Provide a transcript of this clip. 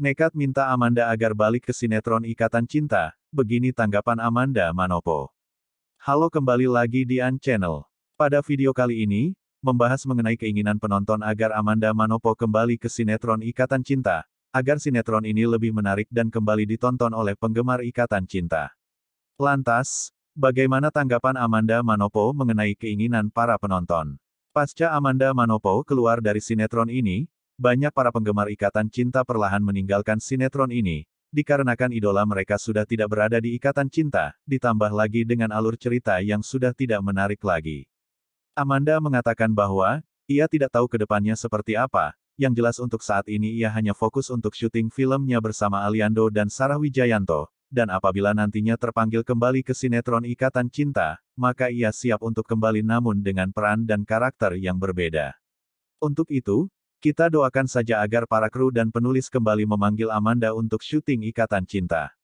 Nekat minta Amanda agar balik ke sinetron Ikatan Cinta, begini tanggapan Amanda Manopo. Halo kembali lagi di An Channel. Pada video kali ini, membahas mengenai keinginan penonton agar Amanda Manopo kembali ke sinetron Ikatan Cinta, agar sinetron ini lebih menarik dan kembali ditonton oleh penggemar Ikatan Cinta. Lantas, bagaimana tanggapan Amanda Manopo mengenai keinginan para penonton? Pasca Amanda Manopo keluar dari sinetron ini, banyak para penggemar ikatan cinta perlahan meninggalkan sinetron ini, dikarenakan idola mereka sudah tidak berada di ikatan cinta, ditambah lagi dengan alur cerita yang sudah tidak menarik lagi. Amanda mengatakan bahwa, ia tidak tahu kedepannya seperti apa, yang jelas untuk saat ini ia hanya fokus untuk syuting filmnya bersama Aliando dan Sarah Wijayanto, dan apabila nantinya terpanggil kembali ke sinetron Ikatan Cinta, maka ia siap untuk kembali namun dengan peran dan karakter yang berbeda. Untuk itu, kita doakan saja agar para kru dan penulis kembali memanggil Amanda untuk syuting Ikatan Cinta.